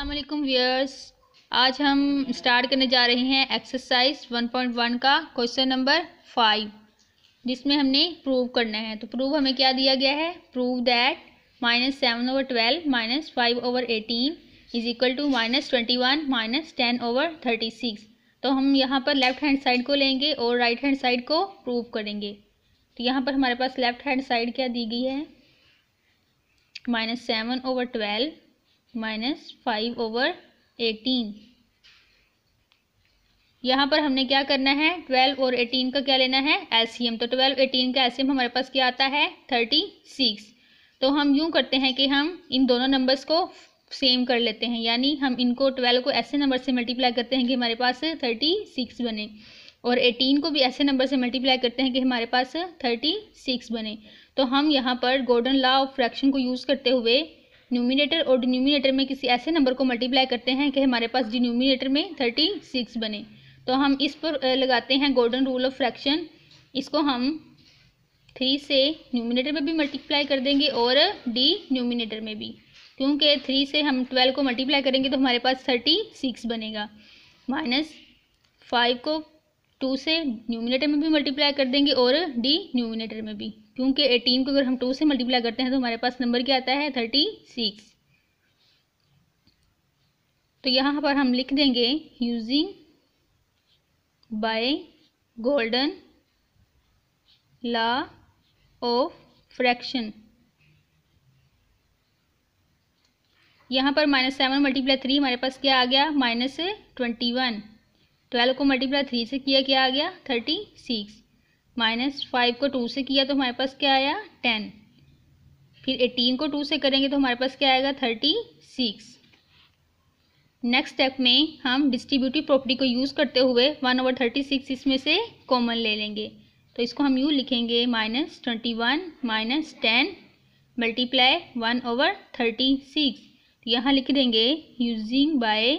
अल्लाम व्यर्स आज हम स्टार्ट करने जा रहे हैं एक्सरसाइज 1.1 का क्वेश्चन नंबर फाइव जिसमें हमने प्रूव करना है तो प्रूव हमें क्या दिया गया है prove that minus seven over twelve minus five over eighteen is equal to minus twenty one minus ten over thirty six तो हम यहाँ पर लेफ्ट हैंड साइड को लेंगे और राइट हैंड साइड को प्रूव करेंगे तो यहाँ पर हमारे पास लेफ्ट हैंड साइड क्या दी गई है minus seven over twelve minus five over eighteen यहाँ पर हमने क्या करना है ट्वेल्व और एटीन का क्या लेना है एलसीएम तो ट्वेल्व एटीन का एलसीएम हमारे पास क्या आता है थर्टी सिक्स तो हम यूँ करते हैं कि हम इन दोनों नंबर्स को सेम कर लेते हैं यानी हम इनको ट्वेल्व को ऐसे नंबर से मल्टीप्लाई करते हैं कि हमारे पास थर्टी सिक्स बने और एटीन को भी ऐसे नंबर से मल्टीप्लाई करते हैं कि हमारे पास थर्टी सिक्स बने तो हम यहाँ पर गोल्डन लॉ ऑफ फ्रैक्शन को यूज़ करते हुए न्यूमिनेटर और डिनोमिनेटर में किसी ऐसे नंबर को मल्टीप्लाई करते हैं कि हमारे पास डिनोमिनेटर में थर्टी सिक्स बने तो हम इस पर लगाते हैं गोल्डन रूल ऑफ फ्रैक्शन इसको हम थ्री से न्यूमिनेटर में भी मल्टीप्लाई कर देंगे और डी न्यूमिनेटर में भी क्योंकि थ्री से हम ट्वेल्व को मल्टीप्लाई करेंगे तो हमारे पास थर्टी सिक्स बनेगा माइनस फाइव को टू से न्यूमिनेटर में भी मल्टीप्लाई कर देंगे और डी न्यूमिनेटर में भी क्योंकि एटीन को अगर हम टू से मल्टीप्लाई करते हैं तो हमारे पास नंबर क्या आता है थर्टी सिक्स तो यहाँ पर हम लिख देंगे using by golden law of fraction यहाँ पर माइनस सेवन मल्टीप्लाई थ्री हमारे पास क्या आ गया माइनस ट्वेंटी वन ट्वेल्व को मल्टीप्लाई थ्री से किया क्या आ गया थर्टी सिक्स माइनस फाइव को टू से किया तो हमारे पास क्या आया टेन फिर एटीन को टू से करेंगे तो हमारे पास क्या आएगा थर्टी सिक्स नेक्स्ट स्टेप में हम डिस्ट्रीब्यूटिव प्रॉपर्टी को यूज़ करते हुए वन ओवर थर्टी सिक्स इसमें से कॉमन ले लेंगे तो इसको हम यू लिखेंगे minus twenty one minus ten multiply one over thirty six तो यहाँ लिख देंगे using by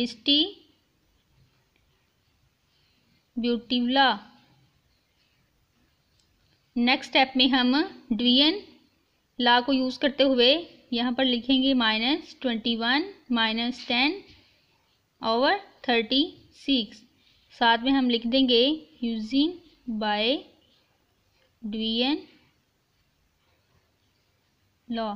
distributive law next step में हम एन ला को यूज़ करते हुए यहाँ पर लिखेंगे minus twenty one minus ten और थर्टी सिक्स साथ में हम लिख देंगे यूजिंग बाय एन लॉ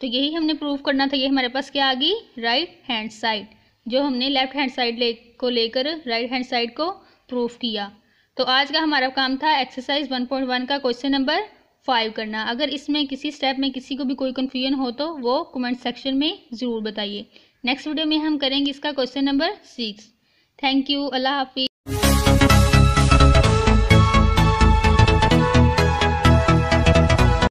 तो यही हमने प्रूव करना था ये हमारे पास क्या आ गई राइट हैंड साइड जो हमने लेफ्ट हैंड साइड ले को लेकर राइट हैंड साइड को प्रूव किया तो आज का हमारा काम था एक्सरसाइज 1.1 का क्वेश्चन नंबर फाइव करना अगर इसमें किसी स्टेप में किसी को भी कोई कन्फ्यूजन हो तो वो कमेंट सेक्शन में ज़रूर बताइए नेक्स्ट वीडियो में हम करेंगे इसका question number six thank you अल्लाह हाफिज़